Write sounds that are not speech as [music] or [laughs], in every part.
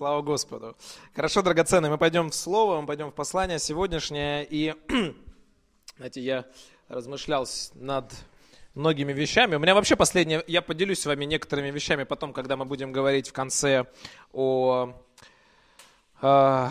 Слава Господу. Хорошо, драгоценные, мы пойдем в слово, мы пойдем в послание сегодняшнее. И, [clears throat] знаете, я размышлял над многими вещами. У меня вообще последнее, я поделюсь с вами некоторыми вещами потом, когда мы будем говорить в конце о, о э,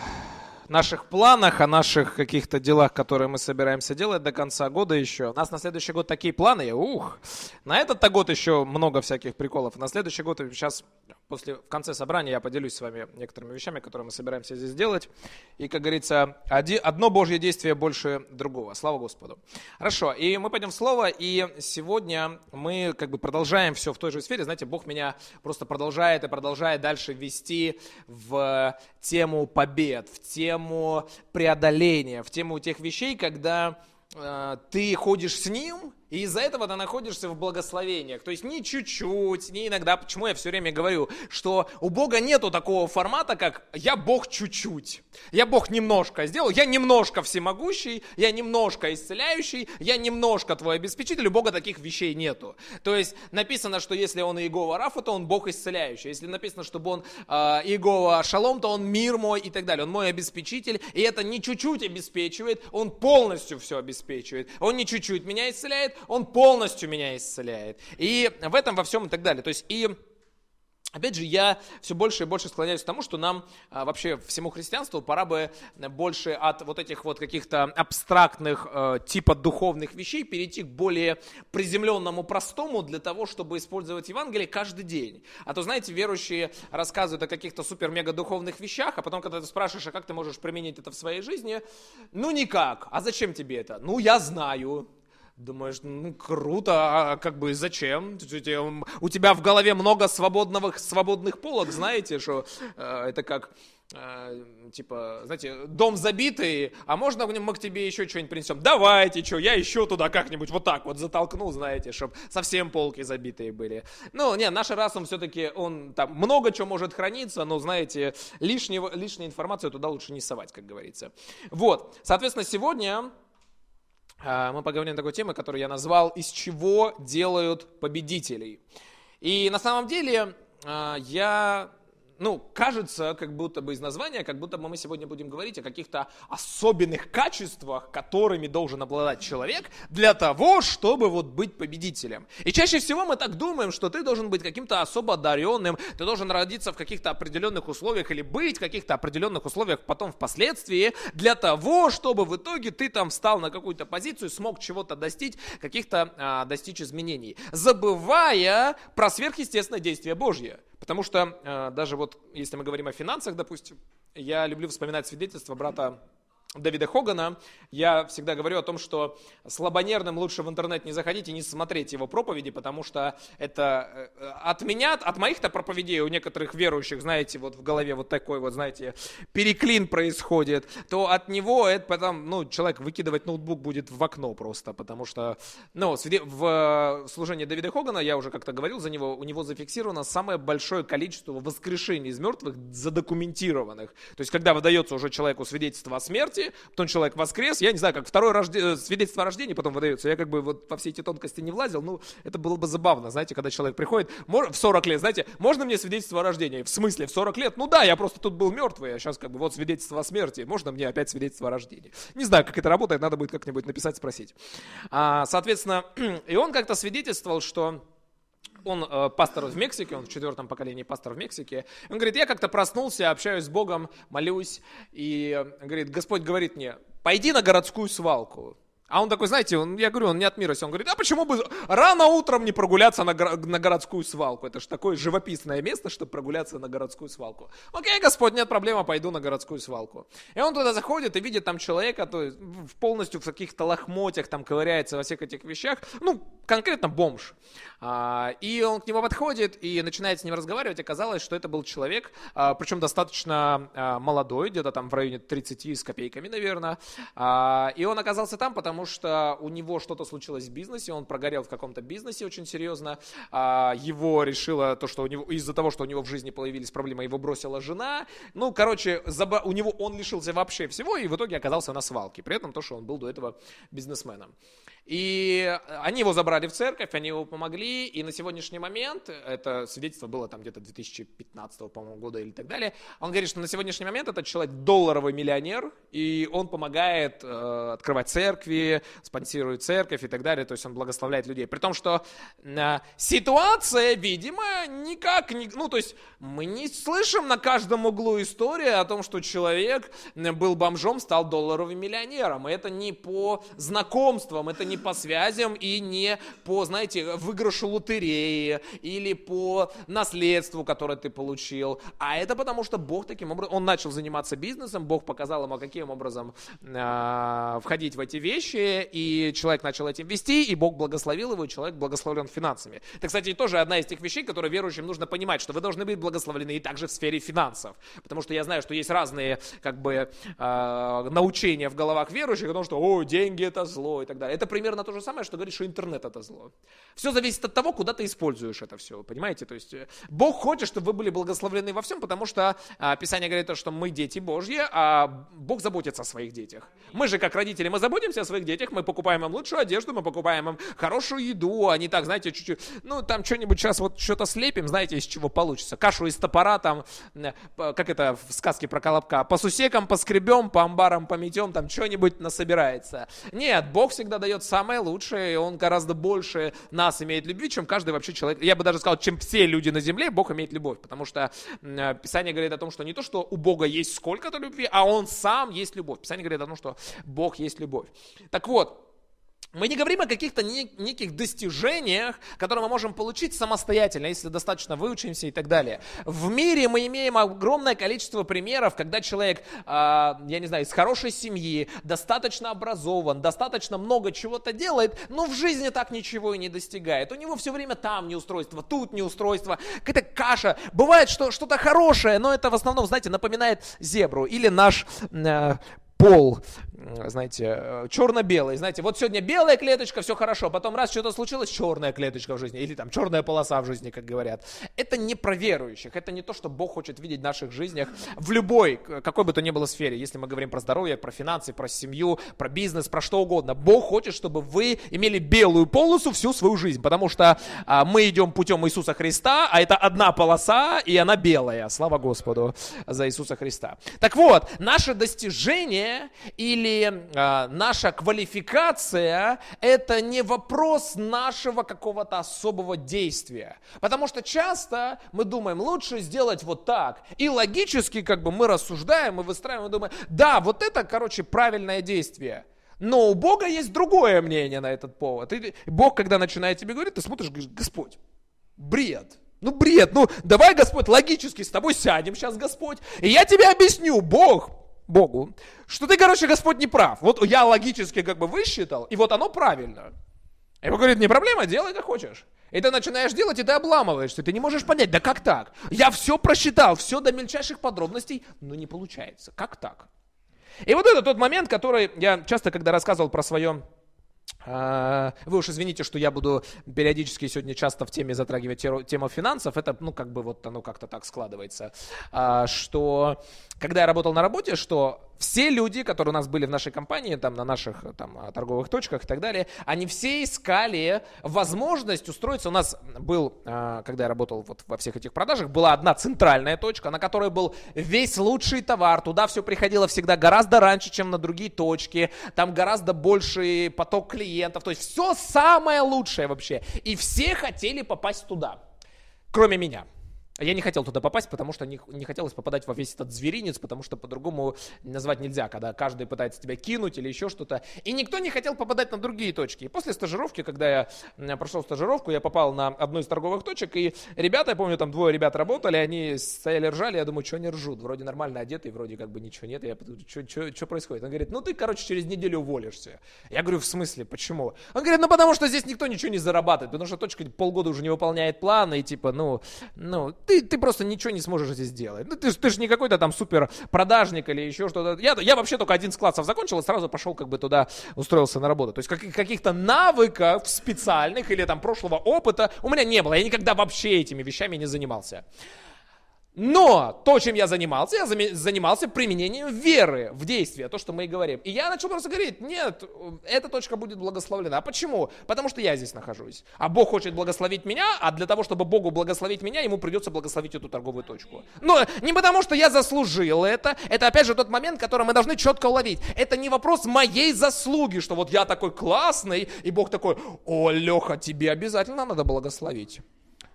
наших планах, о наших каких-то делах, которые мы собираемся делать до конца года еще. У нас на следующий год такие планы, ух, на этот то год еще много всяких приколов. На следующий год сейчас после, в конце собрания я поделюсь с вами некоторыми вещами, которые мы собираемся здесь делать. И, как говорится, оди, одно Божье действие больше другого. Слава Господу. Хорошо, и мы пойдем в Слово, и сегодня мы как бы продолжаем все в той же сфере. Знаете, Бог меня просто продолжает и продолжает дальше вести в тему побед, в тему преодоления, в тему тех вещей, когда э, ты ходишь с Ним, и из-за этого ты находишься в благословениях. То есть не чуть-чуть, не иногда. Почему я все время говорю, что у Бога нету такого формата, как «я Бог чуть-чуть», «я Бог немножко сделал», «я немножко всемогущий», «я немножко исцеляющий», «я немножко твой обеспечитель». У Бога таких вещей нету. То есть написано, что если он Иегова Рафа, то он Бог исцеляющий. Если написано, чтобы он э, Иегова Шалом, то он мир мой и так далее. Он мой обеспечитель. И это не чуть-чуть обеспечивает, он полностью все обеспечивает. Он не чуть-чуть меня исцеляет, он полностью меня исцеляет. И в этом во всем и так далее. То есть и Опять же, я все больше и больше склоняюсь к тому, что нам а, вообще всему христианству пора бы больше от вот этих вот каких-то абстрактных э, типа духовных вещей перейти к более приземленному, простому, для того, чтобы использовать Евангелие каждый день. А то, знаете, верующие рассказывают о каких-то супер-мега-духовных вещах, а потом, когда ты спрашиваешь, а как ты можешь применить это в своей жизни, ну никак, а зачем тебе это? Ну я знаю, Думаешь, ну круто, а, а как бы зачем? Э, у тебя в голове много свободного, свободных полок, знаете, что э, это как, э, типа, знаете, дом забитый, а можно мы к тебе еще что-нибудь принесем? Давайте, что, я еще туда как-нибудь вот так вот затолкну, знаете, чтобы совсем полки забитые были. Ну, не, наш разум все-таки, он там много чего может храниться, но, знаете, лишнего, лишнюю информацию туда лучше не совать, как говорится. Вот, соответственно, сегодня а, мы поговорим на такой теме, которую я назвал «Из чего делают победителей?». И на самом деле а, я ну, кажется, как будто бы из названия, как будто бы мы сегодня будем говорить о каких-то особенных качествах, которыми должен обладать человек для того, чтобы вот быть победителем. И чаще всего мы так думаем, что ты должен быть каким-то особо одаренным, ты должен родиться в каких-то определенных условиях или быть в каких-то определенных условиях потом впоследствии для того, чтобы в итоге ты там встал на какую-то позицию, смог чего-то достичь, каких-то а, достичь изменений, забывая про сверхъестественное действие Божье. Потому что э, даже вот, если мы говорим о финансах, допустим, я люблю вспоминать свидетельство брата Давида Хогана, я всегда говорю о том, что слабонервным лучше в интернет не заходить и не смотреть его проповеди, потому что это э, от меня, от моих-то проповедей у некоторых верующих, знаете, вот в голове вот такой вот, знаете, переклин происходит, то от него это потом, ну, человек выкидывать ноутбук будет в окно просто, потому что, ну, в э, служении Давида Хогана, я уже как-то говорил за него, у него зафиксировано самое большое количество воскрешений из мертвых задокументированных. То есть, когда выдается уже человеку свидетельство о смерти, смерти, потом человек воскрес, я не знаю, как второе рожде... Э, свидетельство о рождении потом выдается, я как бы вот во все эти тонкости не влазил, но это было бы забавно, знаете, когда человек приходит, мож... в 40 лет, знаете, можно мне свидетельство о рождении? В смысле, в 40 лет? Ну да, я просто тут был мертвый, а сейчас как бы вот свидетельство о смерти, можно мне опять свидетельство о рождении? Не знаю, как это работает, надо будет как-нибудь написать, спросить. А, соответственно, [clears throat] и он как-то свидетельствовал, что он э, пастор в Мексике, он в четвертом поколении пастор в Мексике. Он говорит, я как-то проснулся, общаюсь с Богом, молюсь, и э, говорит, Господь говорит мне, пойди на городскую свалку. А он такой, знаете, он, я говорю, он не от мира сего. Он говорит, а почему бы рано утром не прогуляться на, на городскую свалку? Это же такое живописное место, чтобы прогуляться на городскую свалку. Окей, Господь, нет проблем, а пойду на городскую свалку. И он туда заходит и видит там человека, то есть полностью в каких-то лохмотьях, там ковыряется во всех этих вещах. Ну, конкретно бомж. А, и он к нему подходит и начинает с ним разговаривать. Оказалось, что это был человек, а, причем достаточно а, молодой, где-то там в районе 30 с копейками, наверное. И он оказался там, потому что у него что-то случилось в бизнесе, он прогорел в каком-то бизнесе очень серьезно. Его решило то, что у него из-за того, что у него в жизни появились проблемы, его бросила жена. Ну, короче, у него он лишился вообще всего и в итоге оказался на свалке. При этом то, что он был до этого бизнесменом. И они его забрали в церковь, они его помогли, и на сегодняшний момент, это свидетельство было там где-то 2015 по моему года или так далее, он говорит, что на сегодняшний момент этот человек долларовый миллионер, и он помогает э, открывать церкви, спонсирует церковь и так далее, то есть он благословляет людей. При том, что э, ситуация, видимо, никак не... Ну, то есть мы не слышим на каждом углу истории о том, что человек э, был бомжом, стал долларовым миллионером. И это не по знакомствам, это не по связям и не по, знаете, выигрышу лотереи или по наследству, которое ты получил. А это потому, что Бог таким образом, он начал заниматься бизнесом, Бог показал ему, каким образом э, входить в эти вещи, и человек начал этим вести, и Бог благословил его, и человек благословлен финансами. Это, кстати, тоже одна из тех вещей, которые верующим нужно понимать, что вы должны быть благословлены и также в сфере финансов. Потому что я знаю, что есть разные как бы э, научения в головах верующих о том, что «О, деньги – это зло» и так далее. Это при примерно то же самое, что говорит, что интернет это зло. Все зависит от того, куда ты используешь это все, понимаете? То есть э, Бог хочет, чтобы вы были благословлены во всем, потому что а, Писание говорит, что мы дети Божьи, а Бог заботится о своих детях. Мы же, как родители, мы заботимся о своих детях, мы покупаем им лучшую одежду, мы покупаем им хорошую еду, а не так, знаете, чуть-чуть, ну, там что-нибудь сейчас вот что-то слепим, знаете, из чего получится. Кашу из топора там, э, как это в сказке про Колобка, по сусекам поскребем, по амбарам пометем, там что-нибудь насобирается. Нет, Бог всегда дает самое лучшее, и он гораздо больше нас имеет любви, чем каждый вообще человек. Я бы даже сказал, чем все люди на земле, Бог имеет любовь, потому что э, Писание говорит о том, что не то, что у Бога есть сколько-то любви, а он сам есть любовь. Писание говорит о том, что Бог есть любовь. Так вот, мы не говорим о каких-то неких достижениях, которые мы можем получить самостоятельно, если достаточно выучимся и так далее. В мире мы имеем огромное количество примеров, когда человек, а, я не знаю, из хорошей семьи, достаточно образован, достаточно много чего-то делает, но в жизни так ничего и не достигает. У него все время там неустройство, тут неустройство, какая-то каша. Бывает, что что-то хорошее, но это в основном, знаете, напоминает зебру или наш э, пол знаете, э, черно-белый, знаете, вот сегодня белая клеточка, все хорошо, потом раз что-то случилось, черная клеточка в жизни, или там черная полоса в жизни, как говорят. Это не про верующих, это не то, что Бог хочет видеть в наших жизнях в любой, какой бы то ни было сфере, если мы говорим про здоровье, про финансы, про семью, про бизнес, про что угодно. Бог хочет, чтобы вы имели белую полосу всю свою жизнь, потому что а, мы идем путем Иисуса Христа, а это одна полоса, и она белая. Слава Господу за Иисуса Христа. Так вот, наше достижение или ли э, а, наша квалификация это не вопрос нашего какого-то особого действия. Потому что часто мы думаем, лучше сделать вот так. И логически как бы мы рассуждаем, мы выстраиваем, мы думаем, да, вот это, короче, правильное действие. Но у Бога есть другое мнение на этот повод. И Бог, когда начинает тебе говорить, ты смотришь, говоришь, Господь, бред. Ну, бред, ну, давай, Господь, логически с тобой сядем сейчас, Господь, и я тебе объясню, Бог, Богу, что ты, короче, Господь не прав. Вот я логически как бы высчитал, и вот оно правильно. И а он говорит, не проблема, делай как хочешь. И ты начинаешь делать, и ты обламываешься. Ты не можешь понять, да как так? Я все просчитал, все до мельчайших подробностей, но не получается. Как так? И вот это тот момент, который я часто, когда рассказывал про свое а, вы уж извините, что я буду периодически сегодня часто в теме затрагивать тему финансов. Это, ну, как бы вот оно как-то так складывается. А, что, когда я работал на работе, что все люди, которые у нас были в нашей компании, там, на наших там, э, торговых точках и так далее, они все искали возможность устроиться. У нас был, э, когда я работал вот во всех этих продажах, была одна центральная точка, на которой был весь лучший товар. Туда все приходило всегда гораздо раньше, чем на другие точки. Там гораздо больший поток клиентов. То есть все самое лучшее вообще. И все хотели попасть туда, кроме меня. А я не хотел туда попасть, потому что не, не хотелось попадать во весь этот зверинец, потому что по-другому назвать нельзя, когда каждый пытается тебя кинуть или еще что-то. И никто не хотел попадать на другие точки. И после стажировки, когда я прошел стажировку, я попал на одну из торговых точек, и ребята, я помню, там двое ребят работали, они стояли ржали, я думаю, что они ржут, вроде нормально одеты, вроде как бы ничего нет, я подумаю, что происходит? Он говорит, ну ты, короче, через неделю уволишься. Я говорю, в смысле, почему? Он говорит, ну потому что здесь никто ничего не зарабатывает, потому что точка полгода уже не выполняет планы, и типа, ну, ну, ты, ты просто ничего не сможешь здесь сделать. Ну, ты, ты же не какой-то там супер продажник или еще что-то. Я, я вообще только один с классов закончил и сразу пошел как бы туда, устроился на работу. То есть как, каких-то навыков специальных или там прошлого опыта у меня не было. Я никогда вообще этими вещами не занимался. Но то, чем я занимался, я занимался применением веры в действие, то, что мы и говорим. И я начал просто говорить, нет, эта точка будет благословлена. А Почему? Потому что я здесь нахожусь. А Бог хочет благословить меня, а для того, чтобы Богу благословить меня, ему придется благословить эту торговую точку. Но не потому, что я заслужил это. Это, опять же, тот момент, который мы должны четко уловить. Это не вопрос моей заслуги, что вот я такой классный, и Бог такой, о, Леха, тебе обязательно надо благословить.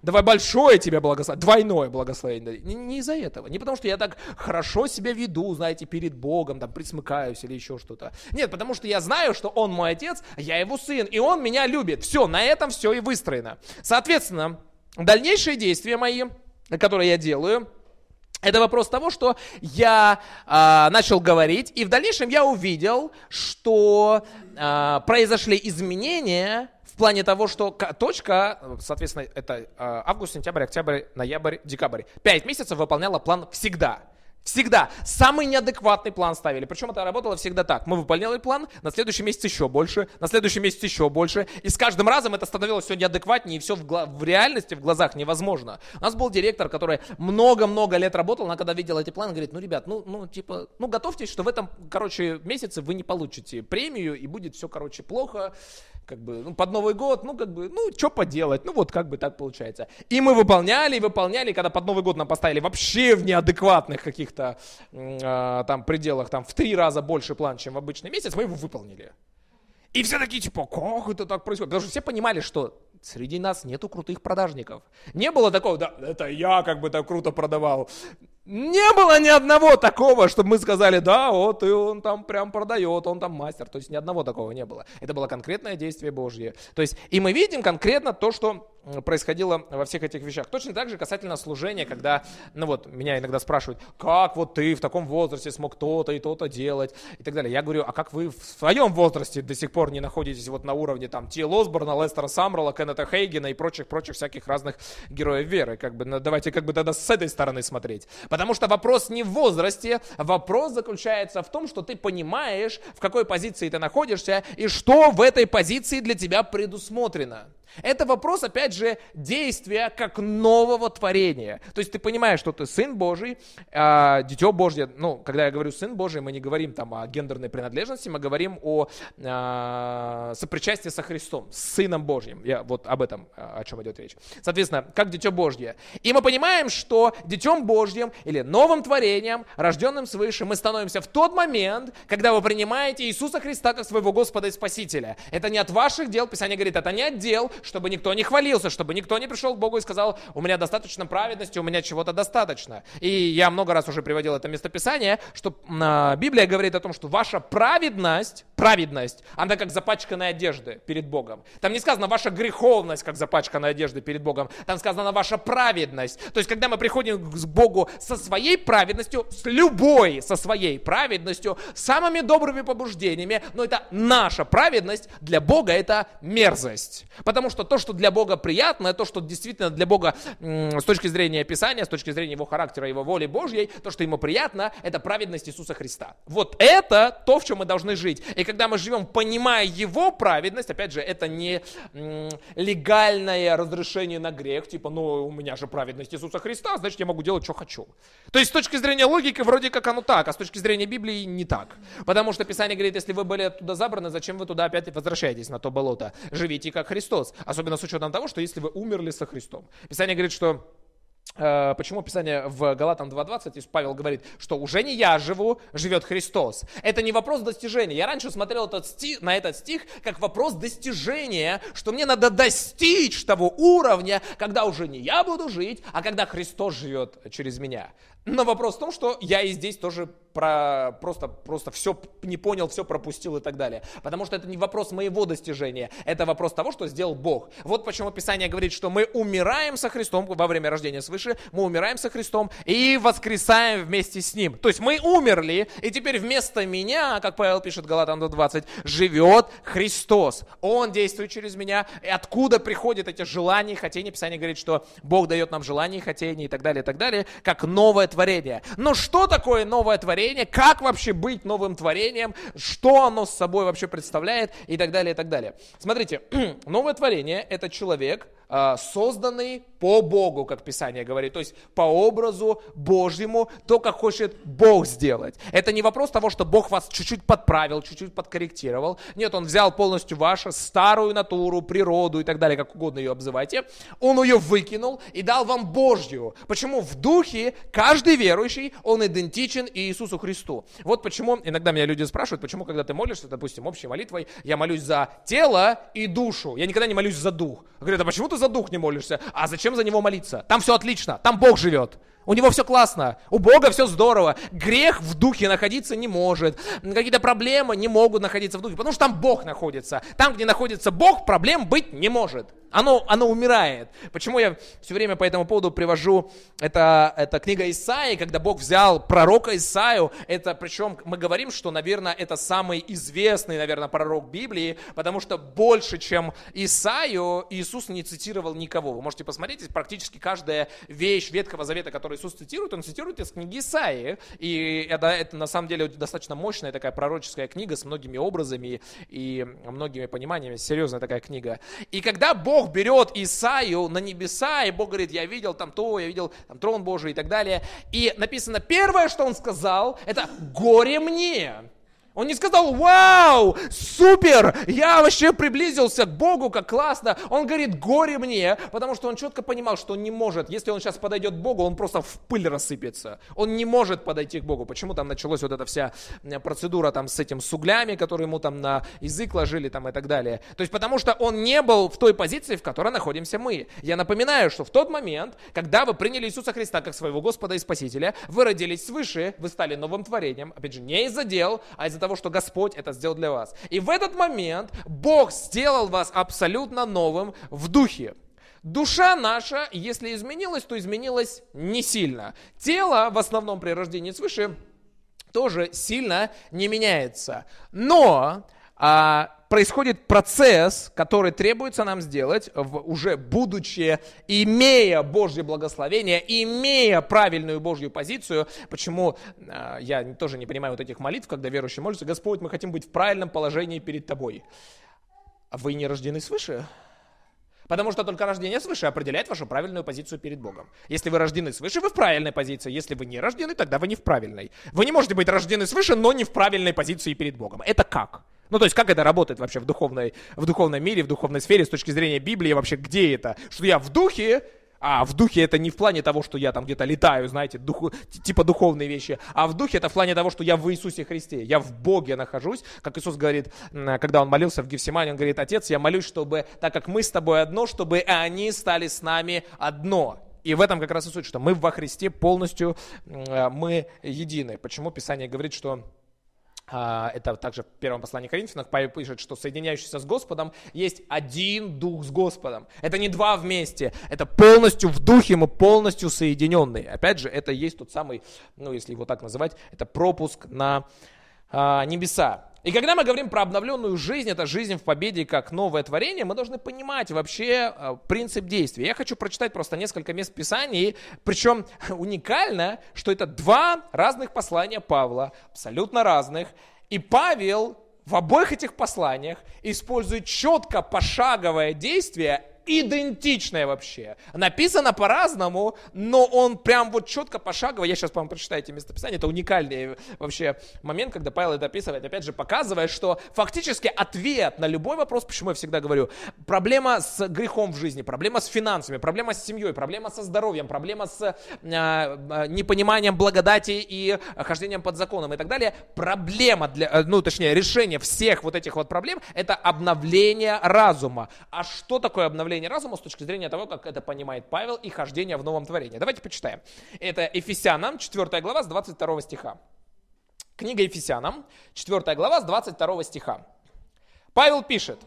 Давай большое тебе благословение, двойное благословение. Не, не из-за этого. Не потому, что я так хорошо себя веду, знаете, перед Богом, там, присмыкаюсь или еще что-то. Нет, потому что я знаю, что он мой отец, я его сын, и он меня любит. Все, на этом все и выстроено. Соответственно, дальнейшие действия мои, которые я делаю, это вопрос того, что я э, начал говорить, и в дальнейшем я увидел, что э, произошли изменения в плане того, что точка, соответственно, это а, август, сентябрь, октябрь, ноябрь, декабрь. Пять месяцев выполняла план всегда. Всегда. Самый неадекватный план ставили. Причем это работало всегда так. Мы выполняли план, на следующий месяц еще больше, на следующий месяц еще больше. И с каждым разом это становилось все неадекватнее, и все в, гла- в реальности, в глазах невозможно. У нас был директор, который много-много лет работал, она когда видела эти планы, говорит, ну, ребят, ну, ну, типа, ну, готовьтесь, что в этом, короче, месяце вы не получите премию, и будет все, короче, плохо как бы, ну, под Новый год, ну, как бы, ну, что поделать, ну, вот как бы так получается. И мы выполняли, и выполняли, когда под Новый год нам поставили вообще в неадекватных каких-то э, там пределах, там, в три раза больше план, чем в обычный месяц, мы его выполнили. И все такие, типа, как это так происходит? Потому что все понимали, что среди нас нету крутых продажников. Не было такого, да, это я как бы так круто продавал не было ни одного такого, чтобы мы сказали, да, вот и он там прям продает, он там мастер. То есть ни одного такого не было. Это было конкретное действие Божье. То есть и мы видим конкретно то, что происходило во всех этих вещах. Точно так же касательно служения, когда, ну вот, меня иногда спрашивают, как вот ты в таком возрасте смог то-то и то-то делать и так далее. Я говорю, а как вы в своем возрасте до сих пор не находитесь вот на уровне там Ти Лосборна, Лестера Самрала, Кеннета Хейгена и прочих-прочих всяких разных героев веры. Как бы, ну, давайте как бы тогда с этой стороны смотреть. Потому что вопрос не в возрасте, вопрос заключается в том, что ты понимаешь, в какой позиции ты находишься и что в этой позиции для тебя предусмотрено. Это вопрос, опять же, действия как нового творения. То есть ты понимаешь, что ты сын Божий, э, дитё Божье. Ну, когда я говорю сын Божий, мы не говорим там о гендерной принадлежности, мы говорим о э, сопричастии со Христом, с Сыном Божьим. Я вот об этом, а, о чем идет речь. Соответственно, как дитё Божье. И мы понимаем, что детем Божьим или новым творением, рожденным свыше, мы становимся в тот момент, когда вы принимаете Иисуса Христа как своего Господа и Спасителя. Это не от ваших дел, Писание говорит, это не от дел, чтобы никто не хвалился, чтобы никто не пришел к Богу и сказал, у меня достаточно праведности, у меня чего-то достаточно. И я много раз уже приводил это местописание, что а, Библия говорит о том, что ваша праведность праведность, она как запачканная одежда перед Богом. Там не сказано ваша греховность, как запачканная одежда перед Богом. Там сказано ваша праведность. То есть, когда мы приходим к Богу со своей праведностью, с любой со своей праведностью, самыми добрыми побуждениями, но это наша праведность, для Бога это мерзость. Потому что то, что для Бога приятно, то, что действительно для Бога с точки зрения Писания, с точки зрения его характера, его воли Божьей, то, что ему приятно, это праведность Иисуса Христа. Вот это то, в чем мы должны жить. И когда мы живем, понимая его праведность, опять же, это не легальное разрешение на грех, типа, ну, у меня же праведность Иисуса Христа, значит, я могу делать, что хочу. То есть, с точки зрения логики, вроде как оно так, а с точки зрения Библии не так. Потому что Писание говорит, если вы были оттуда забраны, зачем вы туда опять возвращаетесь, на то болото? Живите как Христос. Особенно с учетом того, что если вы умерли со Христом. Писание говорит, что Э, почему Писание в Галатам 2.20 Павел говорит, что уже не я живу, живет Христос. Это не вопрос достижения. Я раньше смотрел этот стих, на этот стих как вопрос достижения, что мне надо достичь того уровня, когда уже не я буду жить, а когда Христос живет через меня. Но вопрос в том, что я и здесь тоже про, просто, просто все не понял, все пропустил и так далее. Потому что это не вопрос моего достижения, это вопрос того, что сделал Бог. Вот почему Писание говорит, что мы умираем со Христом во время рождения свыше, мы умираем со Христом и воскресаем вместе с Ним. То есть мы умерли, и теперь вместо меня, как Павел пишет Галатам 20, живет Христос. Он действует через меня. И откуда приходят эти желания и хотения? Писание говорит, что Бог дает нам желания и хотения и так далее, и так далее, как новое творение. Но что такое новое творение? Как вообще быть новым творением? Что оно с собой вообще представляет? И так далее, и так далее. Смотрите, [clears throat] новое творение — это человек, а, созданный по Богу, как Писание говорит, то есть по образу Божьему, то, как хочет Бог сделать. Это не вопрос того, что Бог вас чуть-чуть подправил, чуть-чуть подкорректировал. Нет, Он взял полностью вашу старую натуру, природу и так далее, как угодно ее обзывайте. Он ее выкинул и дал вам Божью. Почему в духе каждый верующий, он идентичен Иисусу Христу. Вот почему иногда меня люди спрашивают, почему, когда ты молишься, допустим, общей молитвой, я молюсь за тело и душу. Я никогда не молюсь за дух. Говорят, а почему ты ты за дух не молишься? А зачем за него молиться? Там все отлично, там Бог живет. У него все классно, у Бога все здорово. Грех в духе находиться не может. Какие-то проблемы не могут находиться в духе, потому что там Бог находится. Там, где находится Бог, проблем быть не может. Оно, оно умирает. Почему я все время по этому поводу привожу это, это книга Исаи, когда Бог взял пророка Исаию. Это причем мы говорим, что, наверное, это самый известный, наверное, пророк Библии, потому что больше, чем Исаию, Иисус не цитировал никого. Вы можете посмотреть, практически каждая вещь Ветхого Завета, которая которые Иисус цитирует, он цитирует из книги Исаии. И это, это на самом деле достаточно мощная такая пророческая книга с многими образами и многими пониманиями. Серьезная такая книга. И когда Бог берет Исаию на небеса, и Бог говорит, я видел там то, я видел там трон Божий и так далее. И написано, первое, что он сказал, это «Горе мне!» Он не сказал, вау, супер, я вообще приблизился к Богу, как классно. Он говорит, горе мне, потому что он четко понимал, что он не может. Если он сейчас подойдет к Богу, он просто в пыль рассыпется. Он не может подойти к Богу. Почему там началась вот эта вся э, процедура там с этим с углями, которые ему там на язык ложили там и так далее. То есть потому что он не был в той позиции, в которой находимся мы. Я напоминаю, что в тот момент, когда вы приняли Иисуса Христа как своего Господа и Спасителя, вы родились свыше, вы стали новым творением. Опять же, не из-за дел, а из-за того, что Господь это сделал для вас. И в этот момент Бог сделал вас абсолютно новым в духе. Душа наша, если изменилась, то изменилась не сильно. Тело, в основном при рождении свыше, тоже сильно не меняется. Но а, происходит процесс, который требуется нам сделать, в уже будучи, имея Божье благословение, имея правильную Божью позицию. Почему э, я тоже не понимаю вот этих молитв, когда верующий молится Господь, мы хотим быть в правильном положении перед Тобой. А Вы не рождены свыше. Потому что только рождение свыше определяет вашу правильную позицию перед Богом. Если вы рождены свыше, вы в правильной позиции. Если вы не рождены, тогда вы не в правильной. Вы не можете быть рождены свыше, но не в правильной позиции перед Богом. Это как? Ну, то есть, как это работает вообще в, духовной, в духовном мире, в духовной сфере, с точки зрения Библии, вообще, где это? Что я в духе, а в духе это не в плане того, что я там где-то летаю, знаете, духу, типа духовные вещи, а в духе это в плане того, что я в Иисусе Христе, я в Боге нахожусь. Как Иисус говорит, когда он молился в Гефсимане, он говорит, Отец, я молюсь, чтобы, так как мы с тобой одно, чтобы они стали с нами одно. И в этом как раз и суть, что мы во Христе полностью, э, мы едины. Почему Писание говорит, что а, это также в первом послании Коринфянах Павел пишет, что соединяющийся с Господом есть один дух с Господом. Это не два вместе, это полностью в духе, мы полностью соединенные. Опять же, это есть тот самый, ну если его так называть, это пропуск на а, небеса. И когда мы говорим про обновленную жизнь, это жизнь в победе как новое творение, мы должны понимать вообще э, принцип действия. Я хочу прочитать просто несколько мест Писаний, причем [laughs] уникально, что это два разных послания Павла, абсолютно разных. И Павел в обоих этих посланиях использует четко пошаговое действие идентичное вообще. Написано по-разному, но он прям вот четко пошагово, я сейчас, вам прочитаю эти местописания, это уникальный э, вообще момент, когда Павел это описывает, опять же, показывая, что фактически ответ на любой вопрос, почему я всегда говорю, проблема с грехом в жизни, проблема с финансами, проблема с семьей, проблема со здоровьем, проблема с э, э непониманием благодати и хождением под законом и так далее, проблема для, э, ну, точнее, решение всех вот этих вот проблем, это обновление разума. А что такое обновление обновление разума с точки зрения того, как это понимает Павел и хождение в новом творении. Давайте почитаем. Это Ефесянам, 4 глава, с 22 стиха. Книга Ефесянам, 4 глава, с 22 стиха. Павел пишет,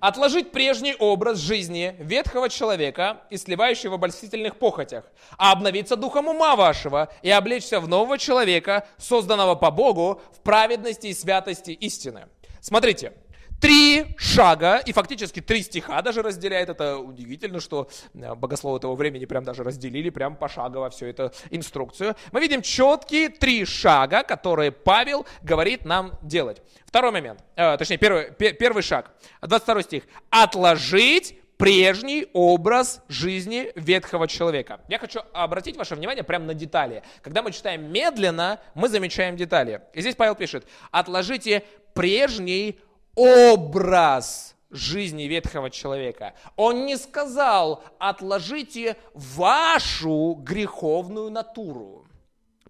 отложить прежний образ жизни ветхого человека и сливающего в обольстительных похотях, а обновиться духом ума вашего и облечься в нового человека, созданного по Богу в праведности и святости истины. Смотрите, три шага, и фактически три стиха даже разделяет. Это удивительно, что э, богословы того времени прям даже разделили прям пошагово всю эту инструкцию. Мы видим четкие три шага, которые Павел говорит нам делать. Второй момент, э, точнее, первый, первый шаг, 22 стих. «Отложить прежний образ жизни ветхого человека. Я хочу обратить ваше внимание прямо на детали. Когда мы читаем медленно, мы замечаем детали. И здесь Павел пишет, отложите прежний образ жизни ветхого человека. Он не сказал, отложите вашу греховную натуру,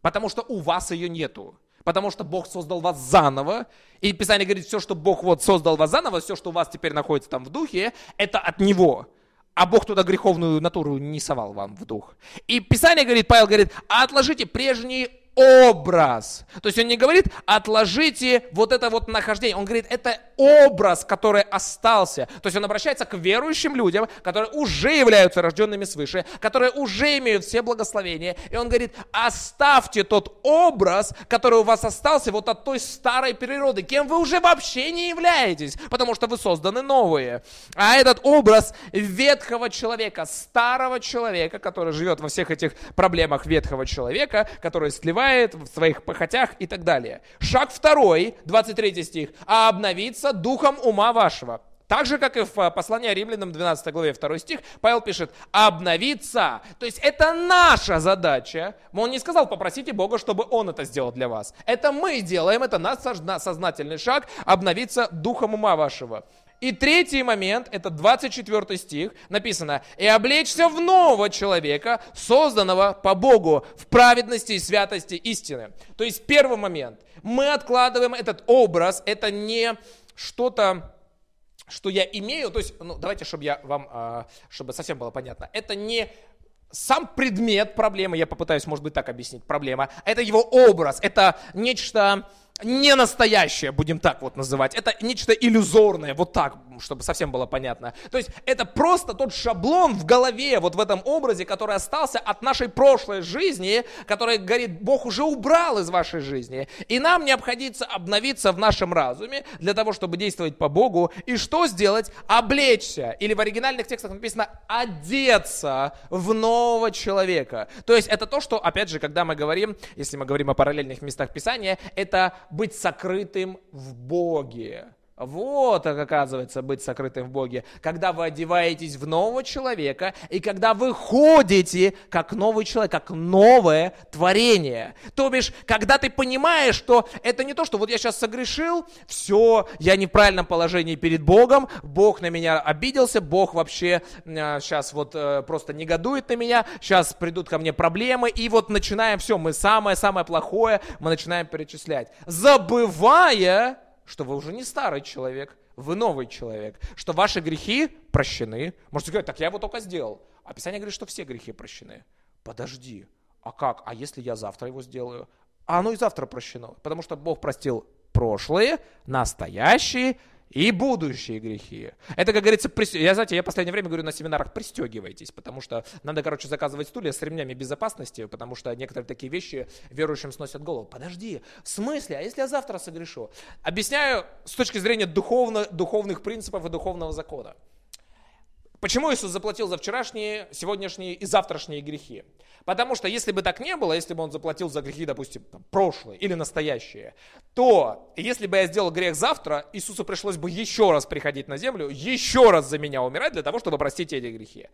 потому что у вас ее нету. Потому что Бог создал вас заново. И Писание говорит, все, что Бог вот создал вас заново, все, что у вас теперь находится там в духе, это от Него. А Бог туда греховную натуру не совал вам в дух. И Писание говорит, Павел говорит, «А отложите прежний образ. То есть он не говорит, отложите вот это вот нахождение. Он говорит, это образ, который остался. То есть он обращается к верующим людям, которые уже являются рожденными свыше, которые уже имеют все благословения. И он говорит, оставьте тот образ, который у вас остался вот от той старой природы, кем вы уже вообще не являетесь, потому что вы созданы новые. А этот образ ветхого человека, старого человека, который живет во всех этих проблемах ветхого человека, который сливает пребывает в своих похотях и так далее. Шаг второй, 23 стих, а обновиться духом ума вашего. Так же, как и в э, послании римлянам 12 главе 2 стих, Павел пишет «обновиться». То есть это наша задача. Он не сказал «попросите Бога, чтобы Он это сделал для вас». Это мы делаем, это наш сознательный шаг «обновиться духом ума вашего». И третий момент, это 24 стих, написано, «И облечься в нового человека, созданного по Богу, в праведности и святости истины». То есть первый момент, мы откладываем этот образ, это не что-то, что я имею, то есть, ну, давайте, чтобы я вам, а, чтобы совсем было понятно, это не сам предмет проблемы, я попытаюсь, может быть, так объяснить, проблема, а это его образ, это нечто, не настоящее, будем так вот называть. Это нечто иллюзорное, вот так, чтобы совсем было понятно. То есть это просто тот шаблон в голове, вот в этом образе, который остался от нашей прошлой жизни, который, говорит, Бог уже убрал из вашей жизни. И нам необходимо обновиться в нашем разуме для того, чтобы действовать по Богу. И что сделать? Облечься. Или в оригинальных текстах написано «одеться в нового человека». То есть это то, что, опять же, когда мы говорим, если мы говорим о параллельных местах Писания, это быть сокрытым в Боге. Вот, как оказывается, быть сокрытым в Боге. Когда вы одеваетесь в нового человека, и когда вы ходите как новый человек, как новое творение. То бишь, когда ты понимаешь, что это не то, что вот я сейчас согрешил, все, я не в правильном положении перед Богом, Бог на меня обиделся, Бог вообще э, сейчас вот э, просто негодует на меня, сейчас придут ко мне проблемы, и вот начинаем все, мы самое-самое плохое, мы начинаем перечислять. Забывая что вы уже не старый человек, вы новый человек, что ваши грехи прощены. Можете говорить, так я его только сделал. А Писание говорит, что все грехи прощены. Подожди, а как? А если я завтра его сделаю? А оно и завтра прощено, потому что Бог простил прошлые, настоящие и будущие грехи. Это, как говорится, при... я, знаете, я в последнее время говорю на семинарах, пристегивайтесь, потому что надо, короче, заказывать стулья с ремнями безопасности, потому что некоторые такие вещи верующим сносят голову. Подожди, в смысле? А если я завтра согрешу? Объясняю с точки зрения духовно, духовных принципов и духовного закона. Почему Иисус заплатил за вчерашние, сегодняшние и завтрашние грехи? Потому что если бы так не было, если бы он заплатил за грехи, допустим, там, прошлые или настоящие, то если бы я сделал грех завтра, Иисусу пришлось бы еще раз приходить на землю, еще раз за меня умирать для того, чтобы простить эти грехи.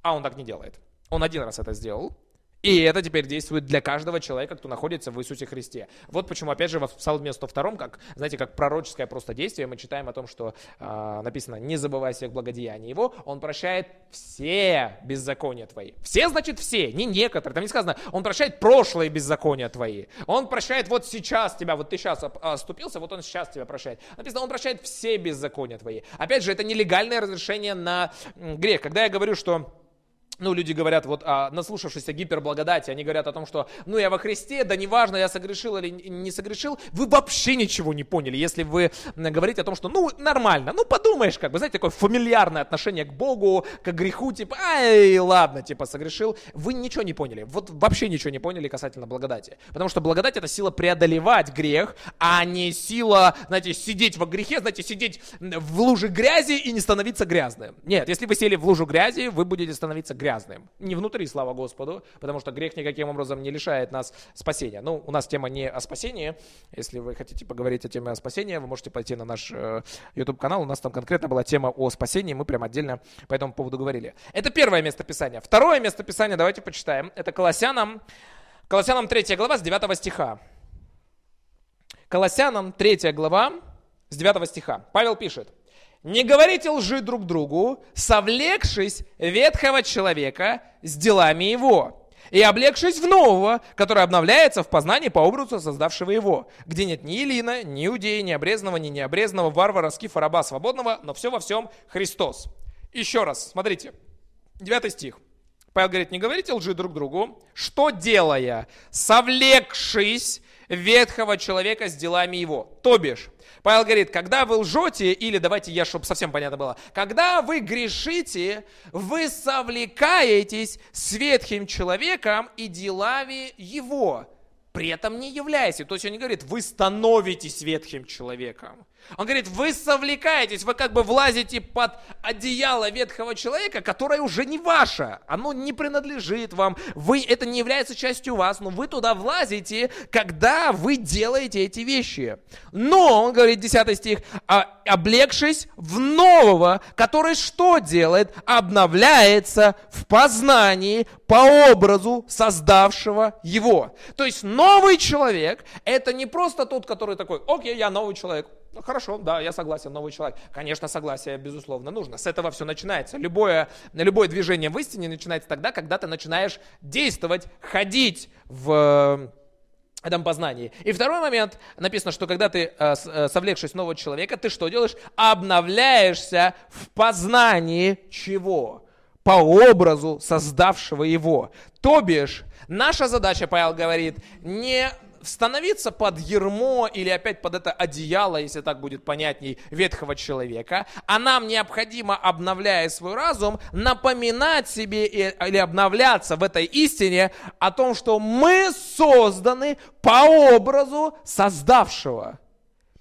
А он так не делает. Он один раз это сделал, и это теперь действует для каждого человека, кто находится в Иисусе Христе. Вот почему, опять же, в Псалме 102, как, знаете, как пророческое просто действие, мы читаем о том, что э, написано «Не забывай всех благодеяний его, он прощает все беззакония твои». Все, значит, все, не некоторые. Там не сказано «Он прощает прошлые беззакония твои». Он прощает вот сейчас тебя, вот ты сейчас оступился, вот он сейчас тебя прощает. Написано «Он прощает все беззакония твои». Опять же, это нелегальное разрешение на грех. Когда я говорю, что ну, люди говорят, вот, а, наслушавшись о гиперблагодати, они говорят о том, что, ну, я во Христе, да неважно, я согрешил или не согрешил, вы вообще ничего не поняли, если вы говорите о том, что, ну, нормально, ну, подумаешь, как бы, знаете, такое фамильярное отношение к Богу, к греху, типа, ай, ладно, типа, согрешил, вы ничего не поняли, вот вообще ничего не поняли касательно благодати, потому что благодать это сила преодолевать грех, а не сила, знаете, сидеть во грехе, знаете, сидеть в луже грязи и не становиться грязным. Нет, если вы сели в лужу грязи, вы будете становиться грязным грязным. Не внутри, слава Господу, потому что грех никаким образом не лишает нас спасения. Ну, у нас тема не о спасении. Если вы хотите поговорить о теме о спасении, вы можете пойти на наш э, YouTube-канал. У нас там конкретно была тема о спасении. Мы прям отдельно по этому поводу говорили. Это первое место Писания. Второе место Писания давайте почитаем. Это Колоссянам, Колоссянам 3 глава с 9 стиха. Колоссянам 3 глава с 9 стиха. Павел пишет. Не говорите лжи друг другу, совлекшись ветхого человека с делами его, и облегшись в нового, который обновляется в познании по образу создавшего его, где нет ни Илина, ни Иудея, ни обрезанного, ни необрезанного, варвара, скифа, раба, свободного, но все во всем Христос. Еще раз, смотрите, 9 стих. Павел говорит, не говорите лжи друг другу, что делая, совлекшись ветхого человека с делами его. То бишь, Павел говорит, когда вы лжете, или давайте я, чтобы совсем понятно было, когда вы грешите, вы совлекаетесь с ветхим человеком и делами его, при этом не являясь. То есть он не говорит, вы становитесь ветхим человеком. Он говорит, вы совлекаетесь, вы как бы влазите под одеяло ветхого человека, которое уже не ваше, оно не принадлежит вам, вы, это не является частью вас, но вы туда влазите, когда вы делаете эти вещи. Но, он говорит, 10 стих, «А облегшись в нового, который что делает? Обновляется в познании по образу создавшего его. То есть новый человек, это не просто тот, который такой, окей, я новый человек, ну, хорошо, да, я согласен, новый человек. Конечно, согласие, безусловно, нужно. С этого все начинается. Любое, любое движение в истине начинается тогда, когда ты начинаешь действовать, ходить в э, этом познании. И второй момент, написано, что когда ты, э, э, совлекшись нового человека, ты что делаешь? Обновляешься в познании чего? По образу создавшего его. То бишь, наша задача, Павел говорит, не становиться под ермо или опять под это одеяло, если так будет понятней, ветхого человека, а нам необходимо, обновляя свой разум, напоминать себе или обновляться в этой истине о том, что мы созданы по образу создавшего.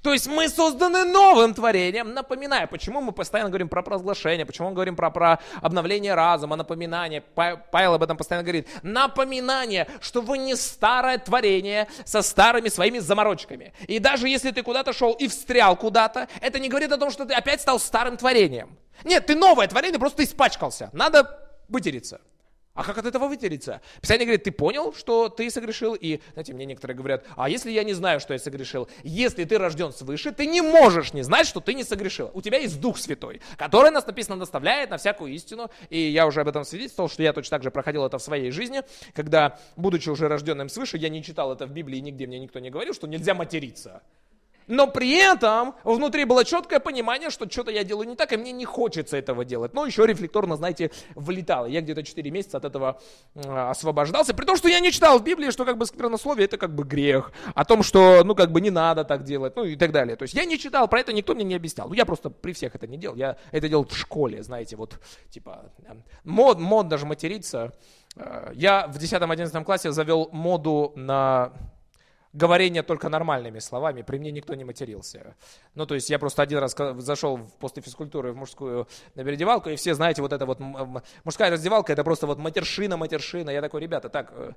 То есть мы созданы новым творением. Напоминаю, почему мы постоянно говорим про прозглашение, почему мы говорим про, про обновление разума, напоминание. Павел об этом постоянно говорит. Напоминание, что вы не старое творение со старыми своими заморочками. И даже если ты куда-то шел и встрял куда-то, это не говорит о том, что ты опять стал старым творением. Нет, ты новое творение, просто испачкался. Надо вытереться. А как от этого вытереться? Писание говорит, ты понял, что ты согрешил? И, знаете, мне некоторые говорят, а если я не знаю, что я согрешил? Если ты рожден свыше, ты не можешь не знать, что ты не согрешил. У тебя есть Дух Святой, который нас, написано, наставляет на всякую истину. И я уже об этом свидетельствовал, что я точно так же проходил это в своей жизни, когда, будучи уже рожденным свыше, я не читал это в Библии, нигде мне никто не говорил, что нельзя материться но при этом внутри было четкое понимание, что что-то я делаю не так, и мне не хочется этого делать. Но еще рефлекторно, знаете, влетало. Я где-то 4 месяца от этого а, освобождался, при том, что я не читал в Библии, что как бы сквернословие это как бы грех, о том, что ну как бы не надо так делать, ну и так далее. То есть я не читал, про это никто мне не объяснял. Ну я просто при всех это не делал, я это делал в школе, знаете, вот типа мод, мод даже материться. Э, я в 10-11 классе завел моду на говорение только нормальными словами, при мне никто не матерился. Ну, то есть я просто один раз зашел после физкультуры в мужскую на и все, знаете, вот это вот мужская раздевалка, это просто вот матершина, матершина. Я такой, ребята, так, э,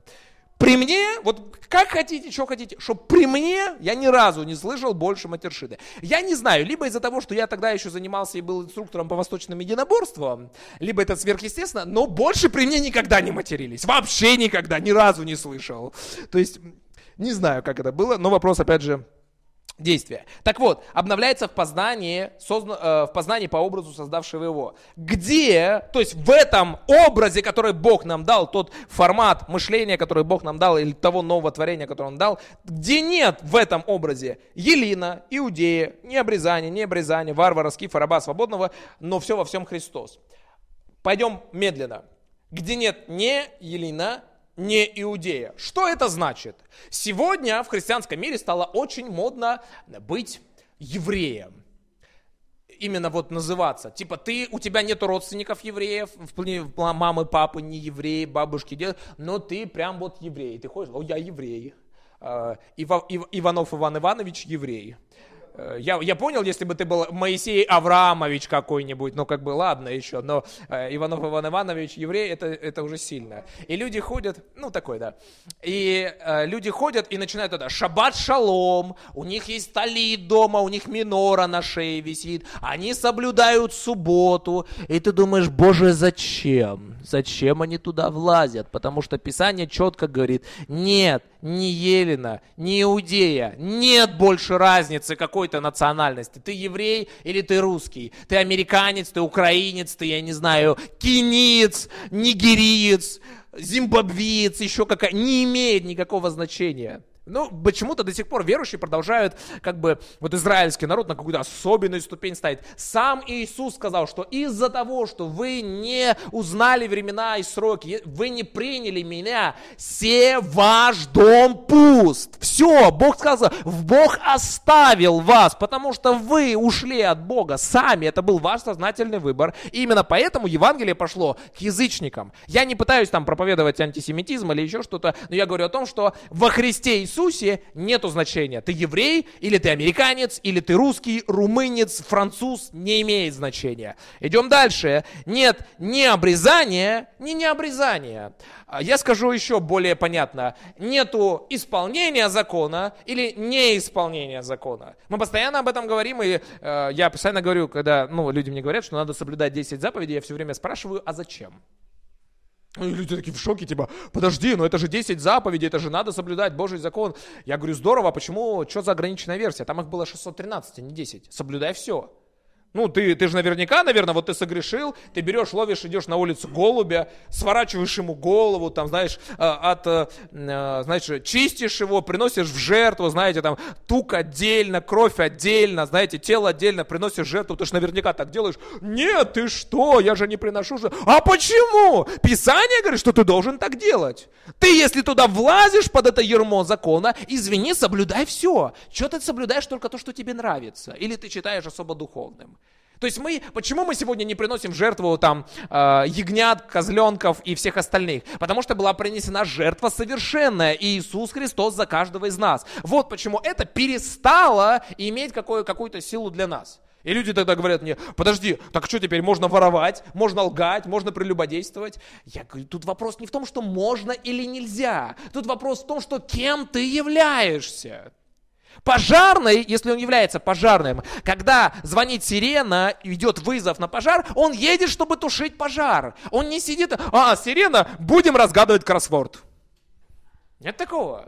при мне, вот как хотите, что хотите, что при мне я ни разу не слышал больше матершины. Я не знаю, либо из-за того, что я тогда еще занимался и был инструктором по восточным единоборствам, либо это сверхъестественно, но больше при мне никогда не матерились. Вообще никогда, ни разу не слышал. То есть не знаю, как это было, но вопрос, опять же, действия. Так вот, обновляется в познании, созна, э, в познании по образу создавшего его. Где, то есть в этом образе, который Бог нам дал, тот формат мышления, который Бог нам дал, или того нового творения, которое Он дал, где нет в этом образе Елина, Иудея, не обрезание, не обрезание, варвара, скифа, раба, свободного, но все во всем Христос. Пойдем медленно. Где нет не Елина, не иудея. Что это значит? Сегодня в христианском мире стало очень модно быть евреем. Именно вот называться. Типа ты, у тебя нет родственников евреев, в плане мамы, папы не евреи, бабушки, дед, но ты прям вот еврей. Ты ходишь, о, я еврей. А, Иванов Иван Иванович еврей. Э, я, я понял, если бы ты был Моисей Авраамович какой-нибудь, ну как бы ладно еще, но э, Иванов Иван Иванович, еврей, это, это уже сильно. И люди ходят, ну такой, да, и э, люди ходят и начинают туда шаббат шалом, у них есть талит дома, у них минора на шее висит, они соблюдают субботу, и ты думаешь, боже, зачем? Зачем они туда влазят? Потому что Писание четко говорит, нет, ни Елена, ни Иудея, нет больше разницы, какой какой-то национальности. Ты еврей или ты русский? Ты американец, ты украинец, ты, я не знаю, кинец нигериец, зимбабвец еще какая... Не имеет никакого значения. Ну, почему-то до сих пор верующие продолжают, как бы, вот израильский народ на какую-то особенную ступень ставить. Сам Иисус сказал, что из-за того, что вы не узнали времена и сроки, вы не приняли меня, все ваш дом пуст. Все, Бог сказал, в Бог оставил вас, потому что вы ушли от Бога сами. Это был ваш сознательный выбор. И именно поэтому Евангелие пошло к язычникам. Я не пытаюсь там проповедовать антисемитизм или еще что-то, но я говорю о том, что во Христе Иисусе Иисусе нету значения. Ты еврей, или ты американец, или ты русский, румынец, француз, не имеет значения. Идем дальше. Нет не обрезания, не необрезания. А я скажу еще более понятно. Нету исполнения закона или неисполнения закона. Мы постоянно об этом говорим, и э, я постоянно говорю, когда ну, люди мне говорят, что надо соблюдать 10 заповедей, я все время спрашиваю, а зачем? И люди такие в шоке, типа, подожди, но это же 10 заповедей, это же надо соблюдать Божий закон. Я говорю, здорово, а почему, что за ограниченная версия? Там их было 613, а не 10. Соблюдай все. Ну, ты, ты же наверняка, наверное, вот ты согрешил, ты берешь, ловишь, идешь на улицу голубя, сворачиваешь ему голову, там, знаешь, а, от, э, э, знаешь, чистишь его, приносишь в жертву, знаете, там, тук отдельно, кровь отдельно, знаете, тело отдельно, приносишь жертву, ты же наверняка так делаешь. Нет, ты что, я же не приношу жертву. А почему? Писание говорит, что ты должен так делать. Ты, если туда влазишь под это ермо закона, извини, соблюдай все. Че ты соблюдаешь только то, что тебе нравится? Или ты читаешь особо духовным? То есть мы, почему мы сегодня не приносим жертву там э, ягнят, козленков и всех остальных? Потому что была принесена жертва совершенная, и Иисус Христос за каждого из нас. Вот почему это перестало иметь какое, какую-то силу для нас. И люди тогда говорят мне, подожди, так что теперь можно воровать, можно лгать, можно прелюбодействовать? Я говорю, тут вопрос не в том, что можно или нельзя. Тут вопрос в том, что кем ты являешься. Пожарный, если он является пожарным, когда звонит сирена, идет вызов на пожар, он едет, чтобы тушить пожар. Он не сидит, а, сирена, будем разгадывать кроссворд. Нет такого.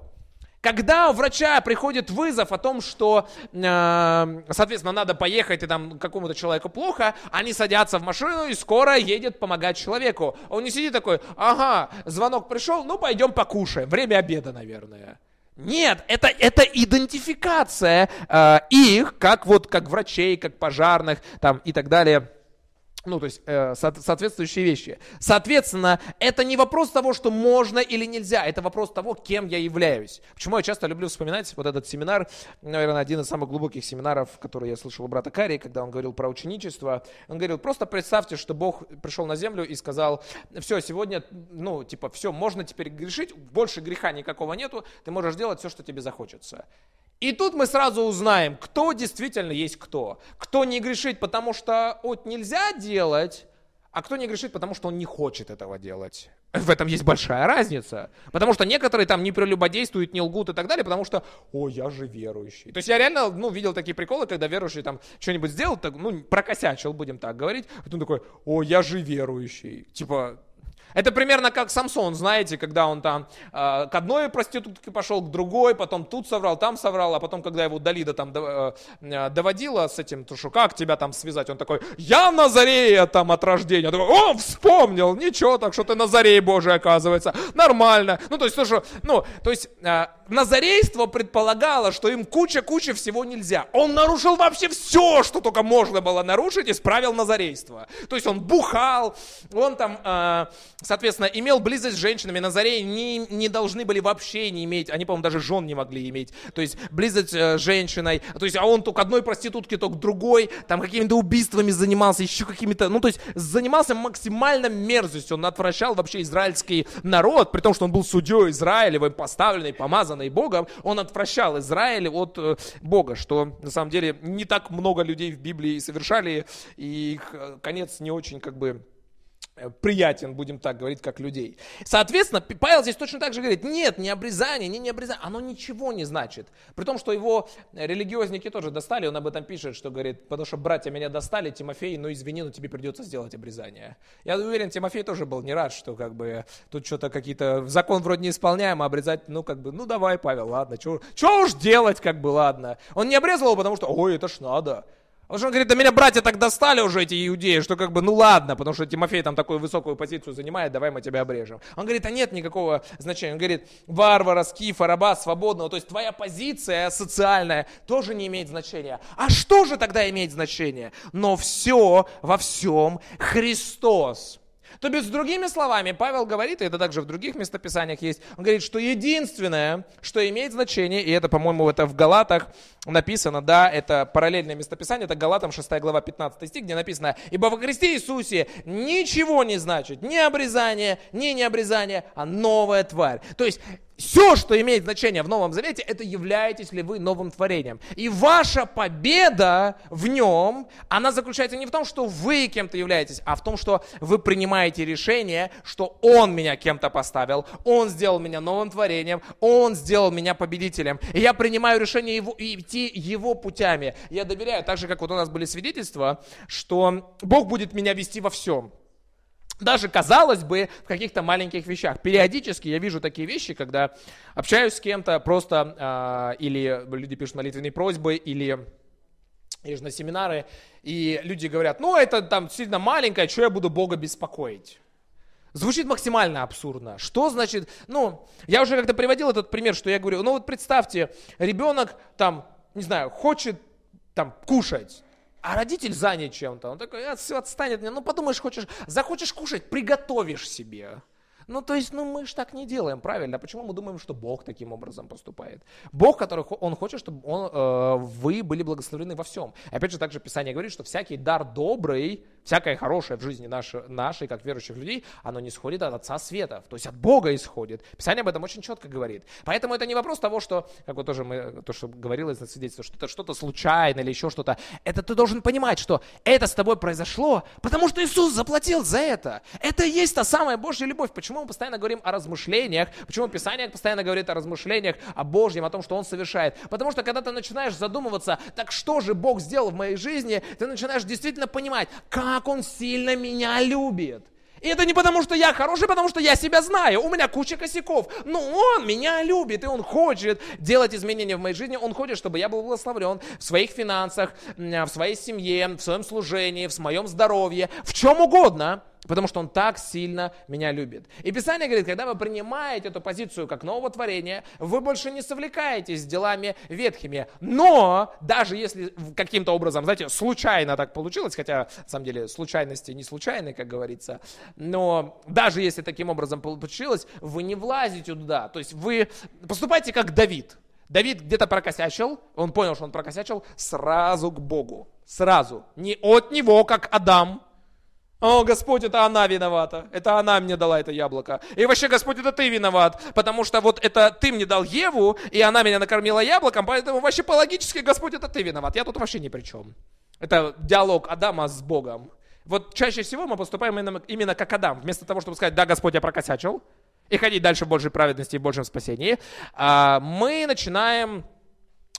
Когда у врача приходит вызов о том, что, э, соответственно, надо поехать и там какому-то человеку плохо, они садятся в машину и скоро едет помогать человеку. Он не сидит такой, ага, звонок пришел, ну пойдем покушаем, время обеда, наверное. Нет, это, это идентификация э, их, как вот как врачей, как пожарных там, и так далее ну, то есть, э, со- соответствующие вещи. Соответственно, это не вопрос того, что можно или нельзя, это вопрос того, кем я являюсь. Почему я часто люблю вспоминать вот этот семинар, наверное, один из самых глубоких семинаров, который я слышал у брата Карри, когда он говорил про ученичество. Он говорил, просто представьте, что Бог пришел на землю и сказал, все, сегодня, ну, типа, все, можно теперь грешить, больше греха никакого нету, ты можешь делать все, что тебе захочется. И тут мы сразу узнаем, кто действительно есть кто. Кто не грешит, потому что от нельзя делать, делать, а кто не грешит, потому что он не хочет этого делать. [laughs] В этом есть большая разница. Потому что некоторые там не прелюбодействуют, не лгут и так далее, потому что, о, я же верующий. То есть я реально, ну, видел такие приколы, когда верующий там что-нибудь сделал, так, ну, прокосячил, будем так говорить. А потом такой, о, я же верующий. Типа, это примерно как Самсон, знаете, когда он там э, к одной проститутке пошел, к другой, потом тут соврал, там соврал, а потом, когда его Далида там э, э, доводила с этим, то что как тебя там связать, он такой, я Назарея там от рождения. такой, о, вспомнил, ничего, так что ты Назарей Божий, оказывается, нормально. Ну, то есть, то, что, ну, то есть, э, Назарейство предполагало, что им куча-куча всего нельзя. Он нарушил вообще все, что только можно было нарушить, из исправил Назарейство. То есть, он бухал, он там э, Соответственно, имел близость с женщинами. назареи не, не должны были вообще не иметь. Они, по-моему, даже жен не могли иметь. То есть близость э, с женщиной. То есть, а он то к одной проститутке, то к другой. Там какими-то убийствами занимался, еще какими-то... Ну, то есть занимался максимально мерзостью. Он отвращал вообще израильский народ, при том, что он был судьей Израилевым, поставленный, помазанный Богом. Он отвращал Израиль от э, Бога, что на самом деле не так много людей в Библии совершали, и их э, конец не очень как бы Э, приятен, будем так говорить, как людей. Соответственно, Павел здесь точно так же говорит, нет, не обрезание, не, не обрезание, оно ничего не значит. При том, что его э, религиозники тоже достали, он об этом пишет, что говорит, потому что братья меня достали, Тимофей, ну извини, но тебе придется сделать обрезание. Я уверен, Тимофей тоже был не рад, что как бы тут что-то какие-то, закон вроде не исполняем, а обрезать, ну как бы, ну давай, Павел, ладно, что уж делать, как бы, ладно. Он не обрезал его, потому что, ой, это ж надо. Потому что он говорит, да меня братья так достали уже эти иудеи, что как бы, ну ладно, потому что Тимофей там такую высокую позицию занимает, давай мы тебя обрежем. Он говорит, а нет никакого значения. Он говорит, варвара, скифа, раба, свободного, то есть твоя позиция социальная тоже не имеет значения. А что же тогда имеет значение? Но все во всем Христос. То есть, другими словами, Павел говорит, и это также в других местописаниях есть, он говорит, что единственное, что имеет значение, и это, по-моему, это в Галатах написано, да, это параллельное местописание, это Галатам 6 глава 15 стих, где написано, «Ибо во Христе Иисусе ничего не значит, ни обрезание, ни необрезание, а новая тварь». То есть все, что имеет значение в Новом Завете, это являетесь ли вы новым творением. И ваша победа в нем, она заключается не в том, что вы кем-то являетесь, а в том, что вы принимаете решение, что Он меня кем-то поставил, Он сделал меня новым творением, Он сделал меня победителем. И я принимаю решение его, идти Его путями. Я доверяю, так же, как вот у нас были свидетельства, что Бог будет меня вести во всем даже, казалось бы, в каких-то маленьких вещах. Периодически я вижу такие вещи, когда общаюсь с кем-то просто, э, или люди пишут молитвенные просьбы, или я на семинары, и люди говорят, ну это там сильно маленькое, что я буду Бога беспокоить? Звучит максимально абсурдно. Что значит, ну, я уже как-то приводил этот пример, что я говорю, ну вот представьте, ребенок там, не знаю, хочет там кушать, а родитель занят чем-то. Он такой, а, все отстанет мне. Ну, подумаешь, хочешь, захочешь кушать, приготовишь себе. Ну, то есть, ну, мы же так не делаем, правильно? Почему мы думаем, что Бог таким образом поступает? Бог, который Он хочет, чтобы он, э, вы были благословлены во всем. Опять же, также Писание говорит, что всякий дар добрый Всякое хорошее в жизни нашей, нашей, как верующих людей, оно не сходит от Отца света, то есть от Бога исходит. Писание об этом очень четко говорит. Поэтому это не вопрос того, что, как вот тоже мы, то, что говорилось на свидетельстве, что это что-то случайно или еще что-то. Это ты должен понимать, что это с тобой произошло, потому что Иисус заплатил за это. Это и есть та самая Божья любовь. Почему мы постоянно говорим о размышлениях? Почему Писание постоянно говорит о размышлениях, о Божьем, о том, что Он совершает? Потому что когда ты начинаешь задумываться, так что же Бог сделал в моей жизни, ты начинаешь действительно понимать, как как Он сильно меня любит. И это не потому, что я хороший, потому что я себя знаю. У меня куча косяков. Но Он меня любит, и Он хочет делать изменения в моей жизни. Он хочет, чтобы я был благословлен в своих финансах, в своей семье, в своем служении, в своем здоровье, в чем угодно – Потому что Он так сильно меня любит. И Писание говорит, когда вы принимаете эту позицию как нового творения, вы больше не совлекаетесь с делами ветхими. Но даже если каким-то образом, знаете, случайно так получилось, хотя на самом деле случайности не случайны, как говорится, но даже если таким образом получилось, вы не влазите туда. То есть вы поступаете как Давид. Давид где-то прокосячил, он понял, что он прокосячил, сразу к Богу. Сразу. Не от него, как Адам, о, Господь, это она виновата. Это она мне дала это яблоко. И вообще, Господь, это ты виноват. Потому что вот это ты мне дал Еву, и она меня накормила яблоком, поэтому вообще по логически, Господь, это ты виноват. Я тут вообще ни при чем. Это диалог Адама с Богом. Вот чаще всего мы поступаем именно, именно как Адам. Вместо того, чтобы сказать, да, Господь, я прокосячил, и ходить дальше в большей праведности и в большем спасении, а, мы начинаем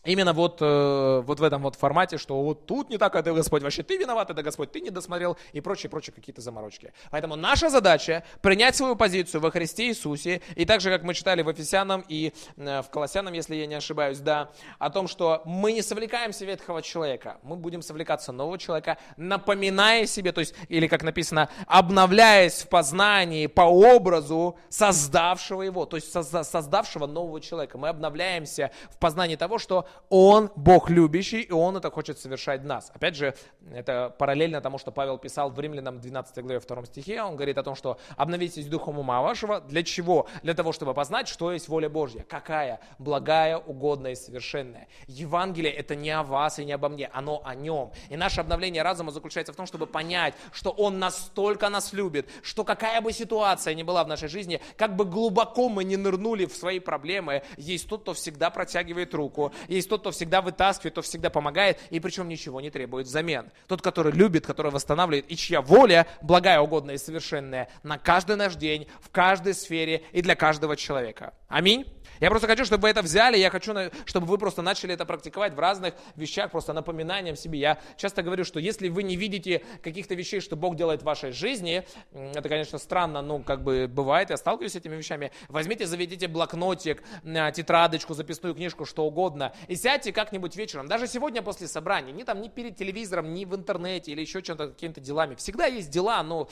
Именно вот, э, вот в этом вот формате, что вот тут не так, это а Господь, вообще ты виноват, это Господь, ты не досмотрел и прочие, прочие какие-то заморочки. Поэтому наша задача принять свою позицию во Христе Иисусе, и так же, как мы читали в Ефесянам и э, в Колоссянам, если я не ошибаюсь, да, о том, что мы не совлекаемся ветхого человека, мы будем совлекаться нового человека, напоминая себе, то есть, или как написано, обновляясь в познании по образу создавшего его, то есть создавшего нового человека. Мы обновляемся в познании того, что он Бог любящий, и Он это хочет совершать нас. Опять же, это параллельно тому, что Павел писал в Римлянам 12 главе 2 стихе. Он говорит о том, что обновитесь духом ума вашего. Для чего? Для того, чтобы познать, что есть воля Божья. Какая? Благая, угодная и совершенная. Евангелие это не о вас и не обо мне, оно о нем. И наше обновление разума заключается в том, чтобы понять, что Он настолько нас любит, что какая бы ситуация ни была в нашей жизни, как бы глубоко мы не нырнули в свои проблемы, есть тот, кто всегда протягивает руку, есть есть тот, кто всегда вытаскивает, кто всегда помогает, и причем ничего не требует взамен. Тот, который любит, который восстанавливает, и чья воля, благая, угодная и совершенная, на каждый наш день, в каждой сфере и для каждого человека. Аминь. Я просто хочу, чтобы вы это взяли, я хочу, чтобы вы просто начали это практиковать в разных вещах, просто напоминанием себе. Я часто говорю, что если вы не видите каких-то вещей, что Бог делает в вашей жизни, это, конечно, странно, но ну, как бы бывает, я сталкиваюсь с этими вещами, возьмите, заведите блокнотик, а, тетрадочку, записную книжку, что угодно, и сядьте как-нибудь вечером, даже сегодня после собрания, не там, не перед телевизором, не в интернете или еще чем-то, какими-то делами. Всегда есть дела, но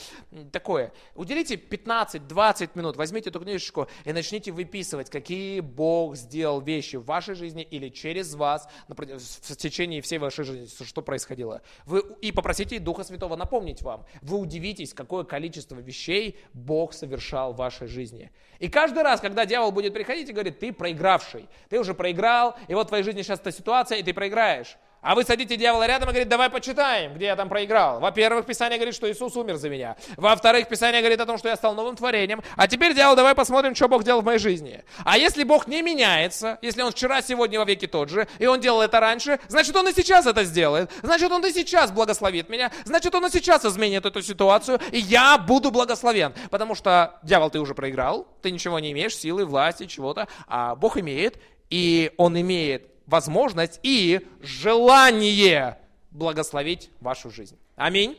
такое. Уделите 15-20 минут, возьмите эту книжечку и начните выписывать, какие Бог сделал вещи в вашей жизни или через вас в течение всей вашей жизни, что происходило. Вы и попросите Духа Святого напомнить вам. Вы удивитесь, какое количество вещей Бог совершал в вашей жизни. И каждый раз, когда дьявол будет приходить и говорит, ты проигравший, ты уже проиграл, и вот в твоей жизни сейчас эта ситуация, и ты проиграешь. А вы садите дьявола рядом и говорите, давай почитаем, где я там проиграл. Во-первых, Писание говорит, что Иисус умер за меня. Во-вторых, Писание говорит о том, что я стал новым творением. А теперь, дьявол, давай посмотрим, что Бог делал в моей жизни. А если Бог не меняется, если Он вчера, сегодня, во веки тот же, и Он делал это раньше, значит, Он и сейчас это сделает. Значит, Он и сейчас благословит меня. Значит, Он и сейчас изменит эту ситуацию, и я буду благословен. Потому что, дьявол, ты уже проиграл, ты ничего не имеешь, силы, власти, чего-то, а Бог имеет, и Он имеет возможность и желание благословить вашу жизнь. Аминь.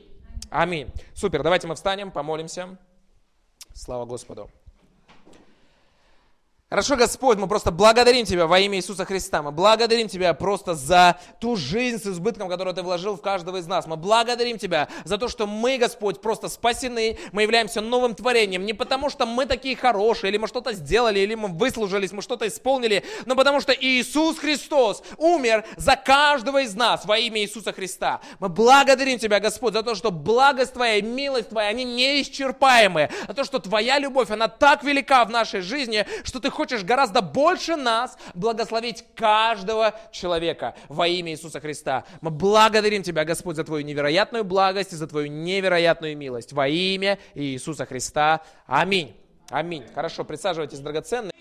Аминь. Супер, давайте мы встанем, помолимся. Слава Господу. Хорошо, Господь, мы просто благодарим Тебя во имя Иисуса Христа. Мы благодарим Тебя просто за ту жизнь с избытком, которую Ты вложил в каждого из нас. Мы благодарим Тебя за то, что мы, Господь, просто спасены. Мы являемся новым творением. Не потому, что мы такие хорошие, или мы что-то сделали, или мы выслужились, мы что-то исполнили, но потому что Иисус Христос умер за каждого из нас во имя Иисуса Христа. Мы благодарим Тебя, Господь, за то, что благость Твоя и милость Твоя, они неисчерпаемые. За то, что Твоя любовь, она так велика в нашей жизни, что Ты хочешь хочешь гораздо больше нас благословить каждого человека во имя Иисуса Христа. Мы благодарим Тебя, Господь, за Твою невероятную благость и за Твою невероятную милость во имя Иисуса Христа. Аминь. Аминь. Хорошо, присаживайтесь, драгоценные.